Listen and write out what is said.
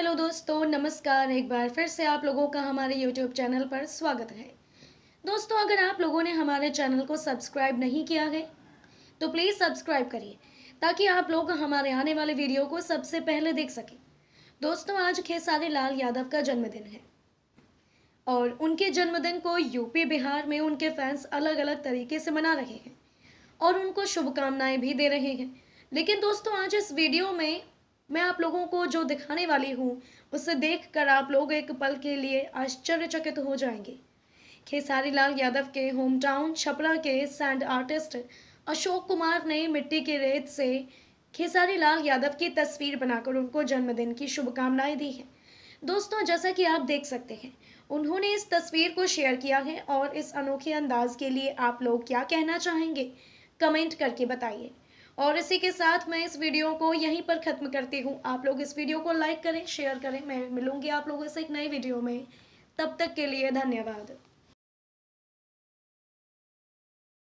hello दोस्तों नमस्कार एक बार फिर से आप लोगों का हमारे यूट्यूब चैनल पर स्वागत है दोस्तों अगर आप लोगों ने हमारे चैनल को सब्सक्राइब नहीं किया है तो प्लीज़ सब्सक्राइब करिए ताकि आप लोग हमारे आने वाले वीडियो को सबसे पहले देख सकें दोस्तों आज खेसारी लाल यादव का जन्मदिन है और उनके जन्मदिन को यूपी बिहार में उनके फैंस अलग अलग तरीके से मना रहे हैं और उनको शुभकामनाएं भी दे रहे हैं लेकिन दोस्तों आज इस वीडियो में मैं आप लोगों को जो दिखाने वाली हूँ उसे देखकर आप लोग एक पल के लिए आश्चर्यचकित हो जाएंगे खेसारी लाल यादव के होम टाउन छपरा के सैंड आर्टिस्ट अशोक कुमार ने मिट्टी के रेत से खेसारी लाल यादव की तस्वीर बनाकर उनको जन्मदिन की शुभकामनाएं दी हैं दोस्तों जैसा कि आप देख सकते हैं उन्होंने इस तस्वीर को शेयर किया है और इस अनोखे अंदाज के लिए आप लोग क्या कहना चाहेंगे कमेंट करके बताइए और इसी के साथ मैं इस वीडियो को यहीं पर ख़त्म करती हूँ आप लोग इस वीडियो को लाइक करें शेयर करें मैं मिलूँगी आप लोगों से एक नई वीडियो में तब तक के लिए धन्यवाद